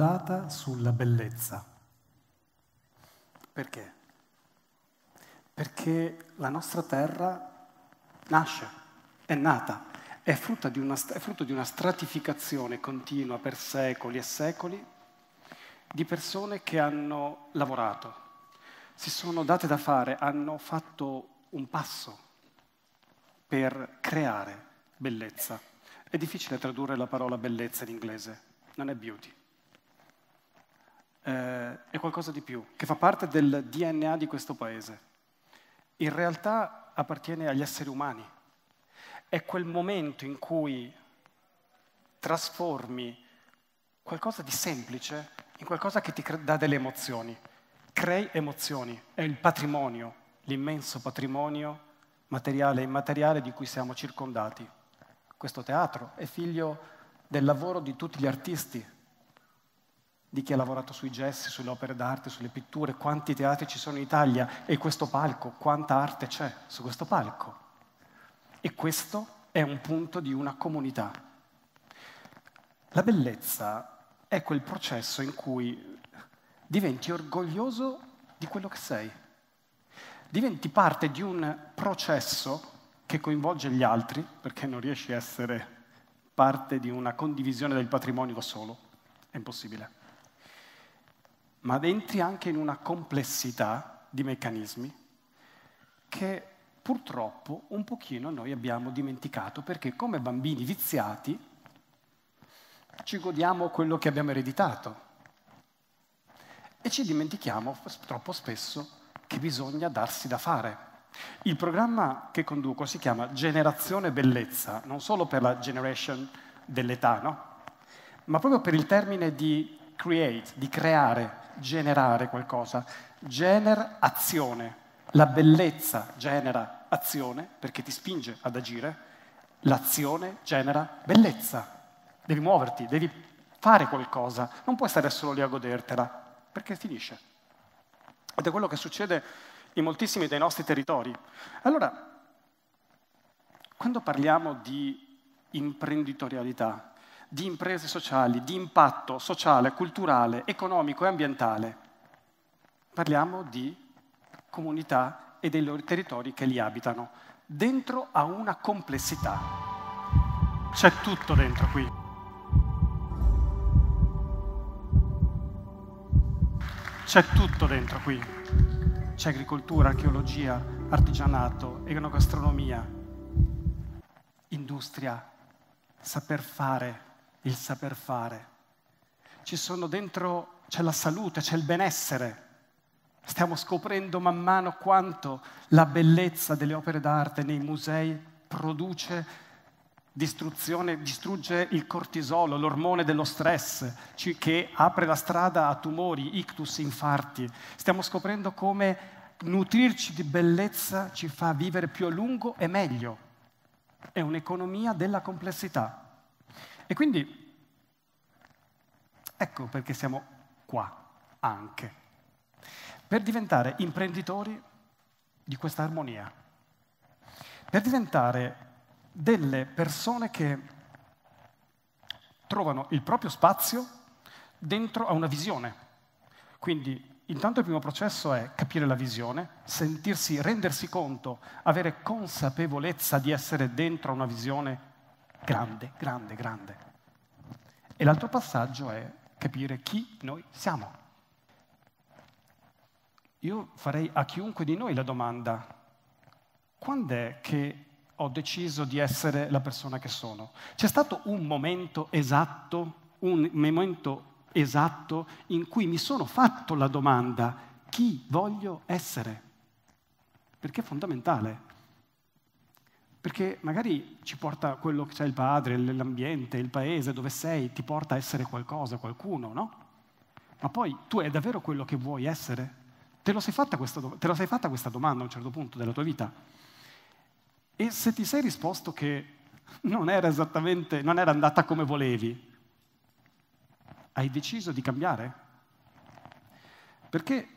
fondata sulla bellezza. Perché? Perché la nostra terra nasce, è nata, è frutto di una, frutto di una stratificazione continua per secoli e secoli di persone che hanno lavorato, si sono date da fare, hanno fatto un passo per creare bellezza. È difficile tradurre la parola bellezza in inglese, non è beauty eh, è qualcosa di più, che fa parte del DNA di questo paese. In realtà appartiene agli esseri umani. È quel momento in cui trasformi qualcosa di semplice in qualcosa che ti dà delle emozioni. Crei emozioni, è il patrimonio, l'immenso patrimonio materiale e immateriale di cui siamo circondati. Questo teatro è figlio del lavoro di tutti gli artisti, di chi ha lavorato sui gessi, sulle opere d'arte, sulle pitture, quanti teatri ci sono in Italia e questo palco, quanta arte c'è su questo palco. E questo è un punto di una comunità. La bellezza è quel processo in cui diventi orgoglioso di quello che sei, diventi parte di un processo che coinvolge gli altri, perché non riesci a essere parte di una condivisione del patrimonio da solo, è impossibile ma entri anche in una complessità di meccanismi che purtroppo un pochino noi abbiamo dimenticato perché come bambini viziati ci godiamo quello che abbiamo ereditato e ci dimentichiamo troppo spesso che bisogna darsi da fare. Il programma che conduco si chiama Generazione Bellezza, non solo per la generation dell'età, no? ma proprio per il termine di create, di creare, generare qualcosa. genera azione. La bellezza genera azione perché ti spinge ad agire. L'azione genera bellezza. Devi muoverti, devi fare qualcosa. Non puoi stare solo lì a godertela perché finisce. Ed è quello che succede in moltissimi dei nostri territori. Allora, quando parliamo di imprenditorialità, di imprese sociali, di impatto sociale, culturale, economico e ambientale. Parliamo di comunità e dei loro territori che li abitano, dentro a una complessità. C'è tutto dentro qui. C'è tutto dentro qui. C'è agricoltura, archeologia, artigianato, enogastronomia, industria, saper fare, il saper fare. Ci sono dentro, c'è la salute, c'è il benessere. Stiamo scoprendo man mano quanto la bellezza delle opere d'arte nei musei produce distruzione, distrugge il cortisolo, l'ormone dello stress, che apre la strada a tumori, ictus, infarti. Stiamo scoprendo come nutrirci di bellezza ci fa vivere più a lungo e meglio. È un'economia della complessità. E quindi ecco perché siamo qua anche, per diventare imprenditori di questa armonia, per diventare delle persone che trovano il proprio spazio dentro a una visione. Quindi intanto il primo processo è capire la visione, sentirsi, rendersi conto, avere consapevolezza di essere dentro a una visione grande, grande, grande. E l'altro passaggio è capire chi noi siamo. Io farei a chiunque di noi la domanda, quando è che ho deciso di essere la persona che sono? C'è stato un momento esatto, un momento esatto in cui mi sono fatto la domanda chi voglio essere? Perché è fondamentale. Perché magari ci porta quello che c'è il padre, l'ambiente, il paese dove sei, ti porta a essere qualcosa, qualcuno, no? Ma poi tu è davvero quello che vuoi essere? Te, lo sei fatta questa, te sei fatta questa domanda a un certo punto della tua vita? E se ti sei risposto che non era esattamente, non era andata come volevi, hai deciso di cambiare? Perché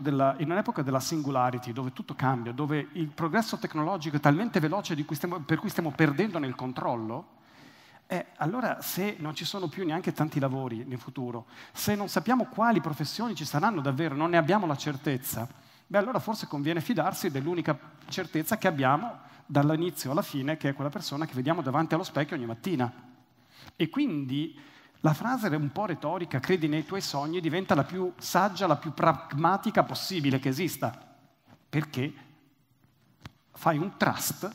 della, in un'epoca della singularity, dove tutto cambia, dove il progresso tecnologico è talmente veloce cui stiamo, per cui stiamo perdendo il controllo, eh, allora se non ci sono più neanche tanti lavori nel futuro, se non sappiamo quali professioni ci saranno davvero, non ne abbiamo la certezza, beh allora forse conviene fidarsi dell'unica certezza che abbiamo dall'inizio alla fine, che è quella persona che vediamo davanti allo specchio ogni mattina. E quindi la frase è un po' retorica, credi nei tuoi sogni, diventa la più saggia, la più pragmatica possibile che esista, perché fai un trust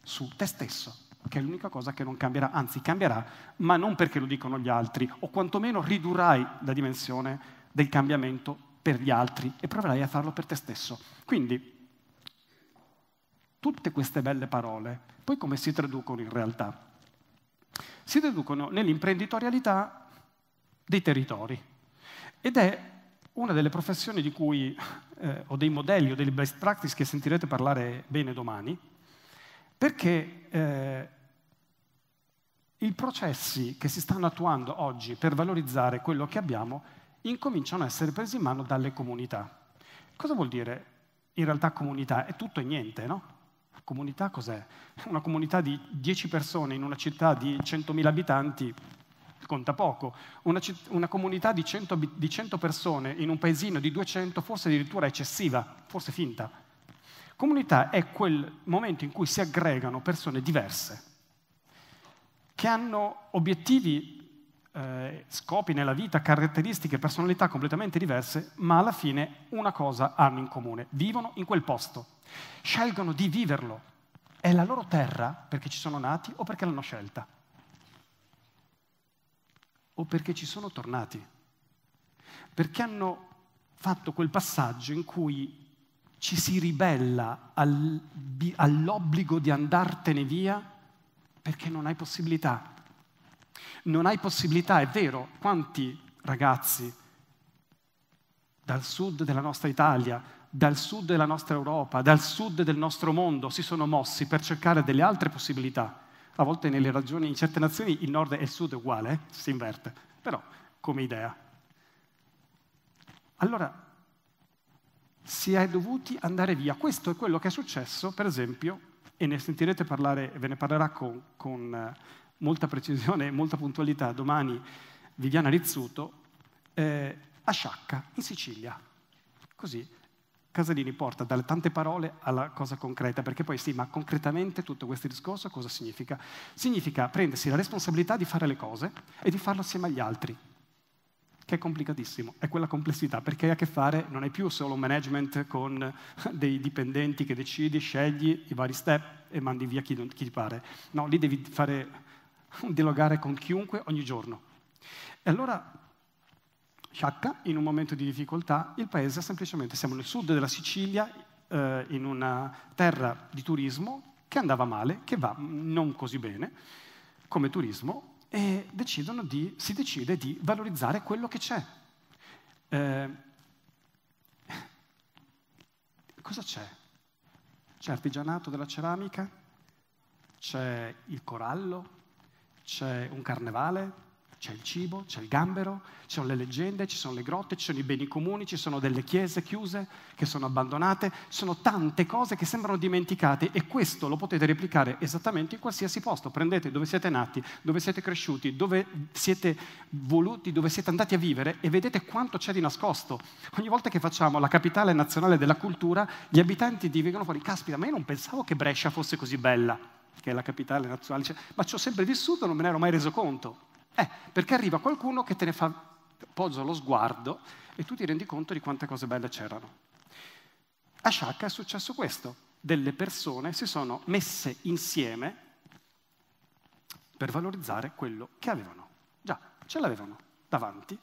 su te stesso, che è l'unica cosa che non cambierà, anzi cambierà, ma non perché lo dicono gli altri, o quantomeno ridurrai la dimensione del cambiamento per gli altri e proverai a farlo per te stesso. Quindi, tutte queste belle parole, poi come si traducono in realtà? si deducono nell'imprenditorialità dei territori. Ed è una delle professioni di cui, eh, o dei modelli o delle best practice che sentirete parlare bene domani, perché eh, i processi che si stanno attuando oggi per valorizzare quello che abbiamo incominciano a essere presi in mano dalle comunità. Cosa vuol dire in realtà comunità? È tutto e niente, no? comunità cos'è? Una comunità di 10 persone in una città di 100.000 abitanti conta poco. Una, una comunità di 100, di persone in un paesino di 200 forse addirittura eccessiva, forse finta. Comunità è quel momento in cui si aggregano persone diverse, che hanno obiettivi eh, scopi nella vita, caratteristiche, personalità completamente diverse, ma alla fine una cosa hanno in comune, vivono in quel posto, scelgono di viverlo, è la loro terra perché ci sono nati o perché l'hanno scelta, o perché ci sono tornati, perché hanno fatto quel passaggio in cui ci si ribella all'obbligo di andartene via perché non hai possibilità non hai possibilità, è vero, quanti ragazzi dal sud della nostra Italia, dal sud della nostra Europa, dal sud del nostro mondo si sono mossi per cercare delle altre possibilità. A volte nelle ragioni, in certe nazioni il nord e il sud è uguale, eh? si inverte, però come idea. Allora si è dovuti andare via. Questo è quello che è successo, per esempio, e ne sentirete parlare, ve ne parlerà con, con eh, molta precisione e molta puntualità domani Viviana Rizzuto eh, a Sciacca, in Sicilia. Così Casalini porta dalle tante parole alla cosa concreta, perché poi sì, ma concretamente tutto questo discorso cosa significa? Significa prendersi la responsabilità di fare le cose e di farlo assieme agli altri, che è complicatissimo, è quella complessità, perché hai a che fare, non è più solo un management con dei dipendenti che decidi, scegli i vari step e mandi via chi, chi ti pare. No, lì devi fare dialogare con chiunque ogni giorno. E allora Sciacca, in un momento di difficoltà, il paese è semplicemente, siamo nel sud della Sicilia, eh, in una terra di turismo che andava male, che va non così bene come turismo, e di, si decide di valorizzare quello che c'è. Eh, cosa c'è? C'è artigianato della ceramica, c'è il corallo, c'è un carnevale, c'è il cibo, c'è il gambero, ci sono le leggende, ci sono le grotte, ci sono i beni comuni, ci sono delle chiese chiuse che sono abbandonate, ci sono tante cose che sembrano dimenticate e questo lo potete replicare esattamente in qualsiasi posto. Prendete dove siete nati, dove siete cresciuti, dove siete voluti, dove siete andati a vivere e vedete quanto c'è di nascosto. Ogni volta che facciamo la capitale nazionale della cultura, gli abitanti dicono fuori, caspita, ma io non pensavo che Brescia fosse così bella che è la capitale nazionale, dice, ma ci ho sempre vissuto, non me ne ero mai reso conto. Eh, perché arriva qualcuno che te ne fa poggio lo sguardo e tu ti rendi conto di quante cose belle c'erano. A Sciacca è successo questo, delle persone si sono messe insieme per valorizzare quello che avevano. Già, ce l'avevano davanti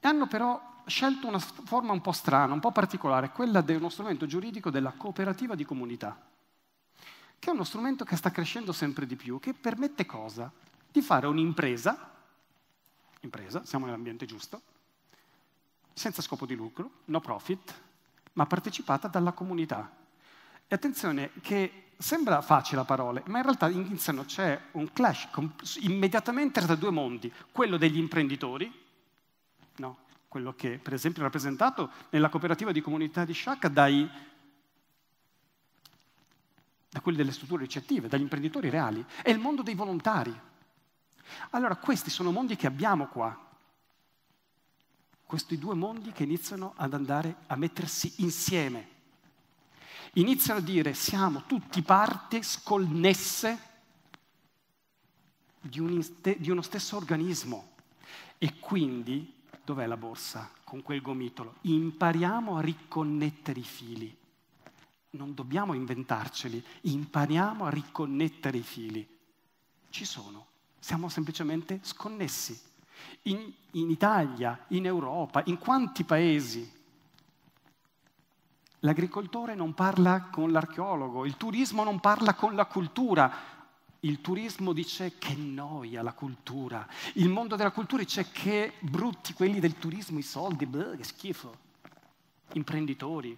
e hanno però scelto una forma un po' strana, un po' particolare, quella di uno strumento giuridico della cooperativa di comunità che è uno strumento che sta crescendo sempre di più, che permette cosa? Di fare un'impresa, impresa, siamo nell'ambiente giusto, senza scopo di lucro, no profit, ma partecipata dalla comunità. E attenzione che sembra facile la parola, ma in realtà in c'è un clash immediatamente tra due mondi, quello degli imprenditori, no, quello che per esempio è rappresentato nella cooperativa di comunità di Sciacca dai da quelli delle strutture ricettive, dagli imprenditori reali, è il mondo dei volontari. Allora questi sono mondi che abbiamo qua, questi due mondi che iniziano ad andare a mettersi insieme, iniziano a dire siamo tutti parte sconnesse di, un, di uno stesso organismo e quindi dov'è la borsa con quel gomitolo? Impariamo a riconnettere i fili non dobbiamo inventarceli, impariamo a riconnettere i fili. Ci sono, siamo semplicemente sconnessi. In, in Italia, in Europa, in quanti paesi l'agricoltore non parla con l'archeologo, il turismo non parla con la cultura, il turismo dice che noia la cultura, il mondo della cultura dice che brutti quelli del turismo, i soldi, bleh, che schifo, imprenditori,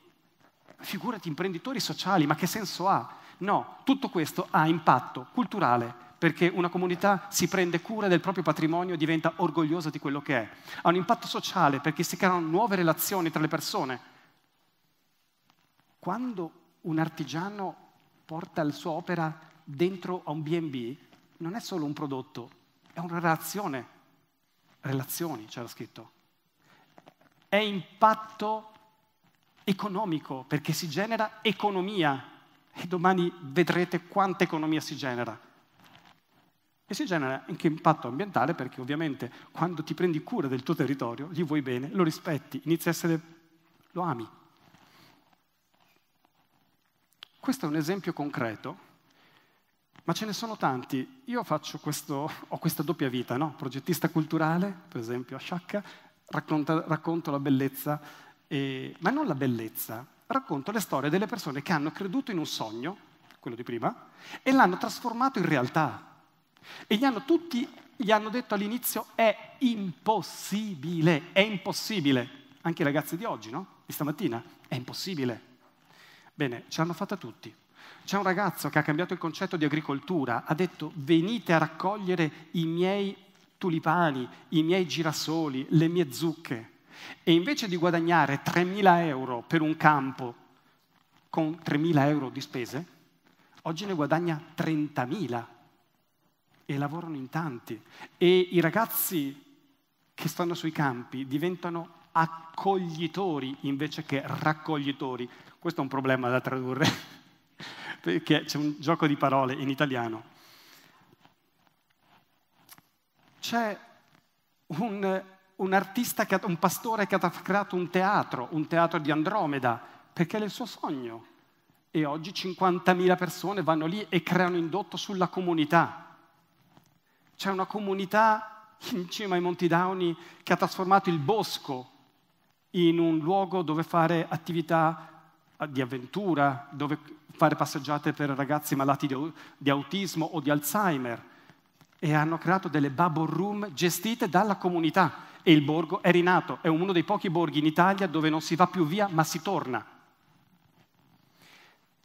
figurati imprenditori sociali, ma che senso ha? No, tutto questo ha impatto culturale perché una comunità si prende cura del proprio patrimonio e diventa orgogliosa di quello che è. Ha un impatto sociale perché si creano nuove relazioni tra le persone. Quando un artigiano porta la sua opera dentro a un BB, non è solo un prodotto, è una relazione. Relazioni, c'era scritto. È impatto economico, perché si genera economia. E domani vedrete quanta economia si genera. E si genera anche impatto ambientale perché ovviamente quando ti prendi cura del tuo territorio, gli vuoi bene, lo rispetti, inizi a essere... lo ami. Questo è un esempio concreto, ma ce ne sono tanti. Io questo, ho questa doppia vita, no? progettista culturale, per esempio a Sciacca, racconta, racconto la bellezza eh, ma non la bellezza. Racconto le storie delle persone che hanno creduto in un sogno, quello di prima, e l'hanno trasformato in realtà. E gli hanno tutti gli hanno detto all'inizio è impossibile, è impossibile. Anche i ragazzi di oggi, no? Di stamattina, è impossibile. Bene, ce l'hanno fatta tutti. C'è un ragazzo che ha cambiato il concetto di agricoltura, ha detto venite a raccogliere i miei tulipani, i miei girasoli, le mie zucche e invece di guadagnare 3.000 euro per un campo con 3.000 euro di spese, oggi ne guadagna 30.000 e lavorano in tanti. E i ragazzi che stanno sui campi diventano accoglitori invece che raccoglitori. Questo è un problema da tradurre, perché c'è un gioco di parole in italiano. C'è un un artista, un pastore che ha creato un teatro, un teatro di Andromeda, perché era il suo sogno. E oggi 50.000 persone vanno lì e creano indotto sulla comunità. C'è una comunità in cima ai Monti Downi che ha trasformato il bosco in un luogo dove fare attività eh, di avventura, dove fare passeggiate per ragazzi malati di autismo o di Alzheimer e hanno creato delle bubble room gestite dalla comunità e il borgo è rinato, è uno dei pochi borghi in Italia dove non si va più via ma si torna.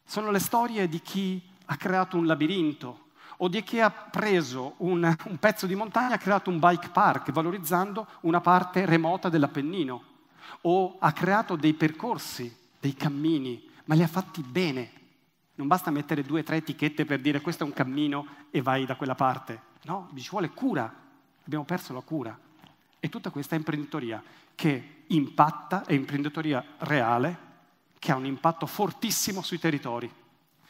Sono le storie di chi ha creato un labirinto o di chi ha preso un, un pezzo di montagna e ha creato un bike park valorizzando una parte remota dell'Appennino o ha creato dei percorsi, dei cammini, ma li ha fatti bene. Non basta mettere due o tre etichette per dire questo è un cammino e vai da quella parte. No, ci vuole cura. Abbiamo perso la cura. E tutta questa imprenditoria che impatta, è imprenditoria reale, che ha un impatto fortissimo sui territori.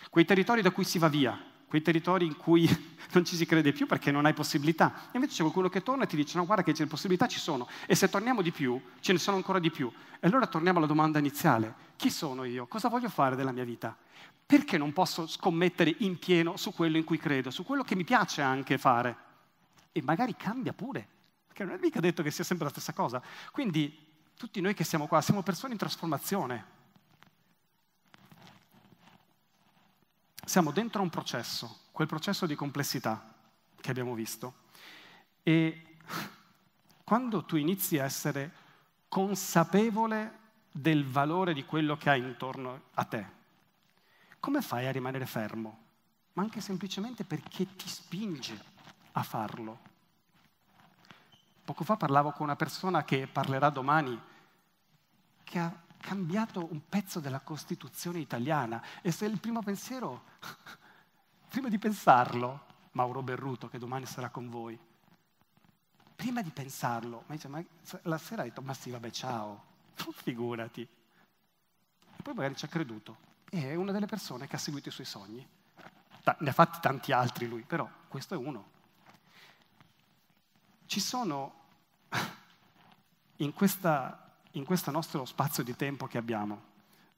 Quei territori da cui si va via, quei territori in cui non ci si crede più perché non hai possibilità. E invece c'è qualcuno che torna e ti dice, no guarda che le possibilità ci sono, e se torniamo di più, ce ne sono ancora di più. E allora torniamo alla domanda iniziale, chi sono io? Cosa voglio fare della mia vita? Perché non posso scommettere in pieno su quello in cui credo, su quello che mi piace anche fare? E magari cambia pure perché non è mica detto che sia sempre la stessa cosa. Quindi tutti noi che siamo qua siamo persone in trasformazione. Siamo dentro un processo, quel processo di complessità che abbiamo visto. E quando tu inizi a essere consapevole del valore di quello che hai intorno a te, come fai a rimanere fermo? Ma anche semplicemente perché ti spinge a farlo. Poco fa parlavo con una persona che parlerà domani, che ha cambiato un pezzo della Costituzione italiana e se il primo pensiero, prima di pensarlo, Mauro Berruto che domani sarà con voi, prima di pensarlo, ma dice, ma la sera ha detto, ma sì, vabbè, ciao, oh, figurati. E poi magari ci ha creduto. E è una delle persone che ha seguito i suoi sogni. ne ha fatti tanti altri lui, però questo è uno. Ci sono in, questa, in questo nostro spazio di tempo che abbiamo,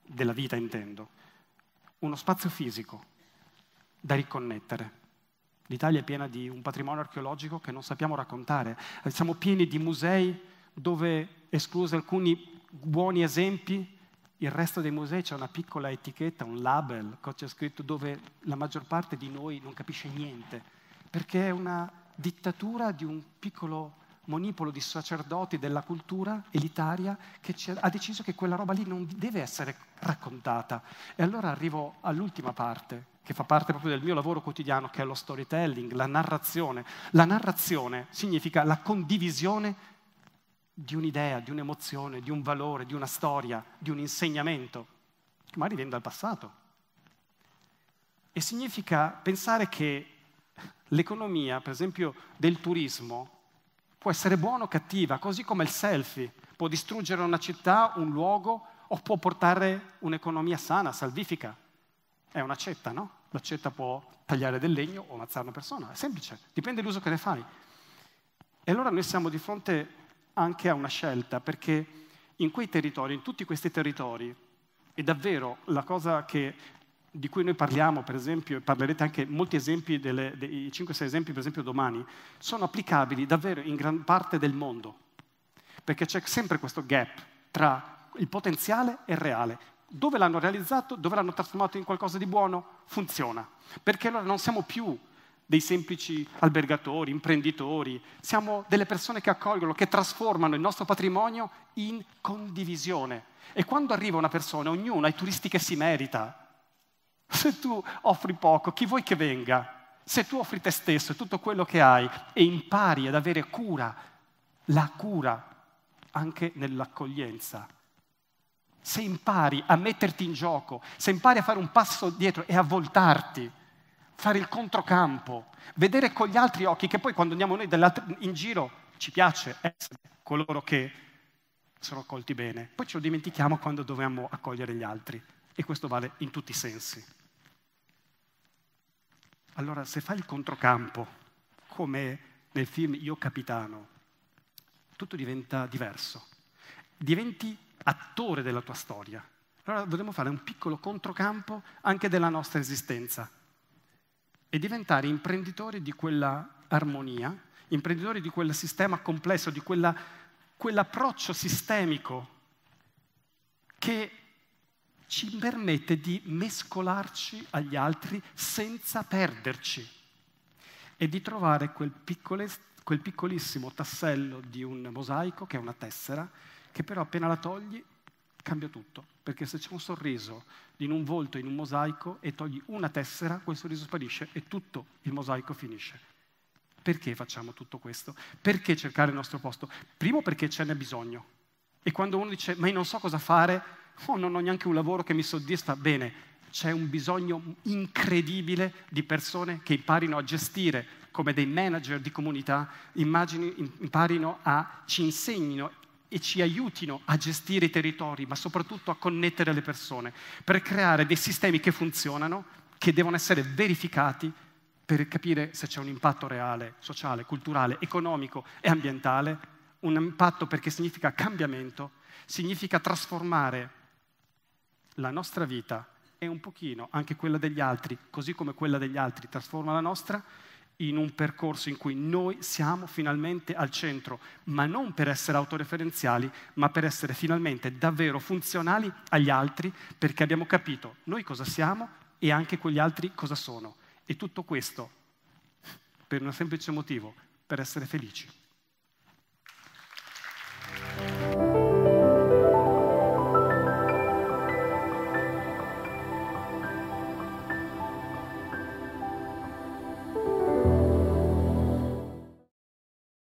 della vita intendo, uno spazio fisico da riconnettere. L'Italia è piena di un patrimonio archeologico che non sappiamo raccontare, eh, siamo pieni di musei dove, esclusi alcuni buoni esempi, il resto dei musei c'è una piccola etichetta, un label, c'è scritto dove la maggior parte di noi non capisce niente, perché è una dittatura di un piccolo manipolo di sacerdoti della cultura elitaria che ha deciso che quella roba lì non deve essere raccontata. E allora arrivo all'ultima parte, che fa parte proprio del mio lavoro quotidiano, che è lo storytelling, la narrazione. La narrazione significa la condivisione di un'idea, di un'emozione, di un valore, di una storia, di un insegnamento, che magari viene dal passato. E significa pensare che l'economia, per esempio, del turismo Può essere buona o cattiva, così come il selfie può distruggere una città, un luogo o può portare un'economia sana, salvifica. È un'accetta, no? L'accetta può tagliare del legno o ammazzare una persona, è semplice, dipende dall'uso che ne fai. E allora noi siamo di fronte anche a una scelta, perché in quei territori, in tutti questi territori, è davvero la cosa che di cui noi parliamo, per esempio, e parlerete anche molti esempi, delle, dei 5-6 esempi, per esempio domani, sono applicabili davvero in gran parte del mondo, perché c'è sempre questo gap tra il potenziale e il reale. Dove l'hanno realizzato, dove l'hanno trasformato in qualcosa di buono, funziona. Perché allora non siamo più dei semplici albergatori, imprenditori, siamo delle persone che accolgono, che trasformano il nostro patrimonio in condivisione. E quando arriva una persona, ognuno ha i turisti che si merita, se tu offri poco, chi vuoi che venga? Se tu offri te stesso e tutto quello che hai e impari ad avere cura, la cura anche nell'accoglienza, se impari a metterti in gioco, se impari a fare un passo dietro e a voltarti, fare il controcampo, vedere con gli altri occhi, che poi quando andiamo noi in giro ci piace essere coloro che sono accolti bene, poi ce lo dimentichiamo quando dobbiamo accogliere gli altri. E questo vale in tutti i sensi. Allora, se fai il controcampo, come nel film Io Capitano, tutto diventa diverso. Diventi attore della tua storia. Allora dovremmo fare un piccolo controcampo anche della nostra esistenza e diventare imprenditori di quella armonia, imprenditori di quel sistema complesso, di quella, quell'approccio sistemico che ci permette di mescolarci agli altri senza perderci e di trovare quel, quel piccolissimo tassello di un mosaico, che è una tessera, che però appena la togli cambia tutto, perché se c'è un sorriso in un volto, in un mosaico, e togli una tessera, quel sorriso sparisce e tutto il mosaico finisce. Perché facciamo tutto questo? Perché cercare il nostro posto? Primo perché ce n'è bisogno, e quando uno dice, ma io non so cosa fare, oh, non ho neanche un lavoro che mi soddisfa, bene, c'è un bisogno incredibile di persone che imparino a gestire come dei manager di comunità, immagini, imparino a, ci insegnino e ci aiutino a gestire i territori, ma soprattutto a connettere le persone, per creare dei sistemi che funzionano, che devono essere verificati per capire se c'è un impatto reale, sociale, culturale, economico e ambientale un impatto perché significa cambiamento, significa trasformare la nostra vita e un pochino anche quella degli altri, così come quella degli altri trasforma la nostra, in un percorso in cui noi siamo finalmente al centro, ma non per essere autoreferenziali, ma per essere finalmente davvero funzionali agli altri, perché abbiamo capito noi cosa siamo e anche quegli altri cosa sono. E tutto questo per un semplice motivo, per essere felici.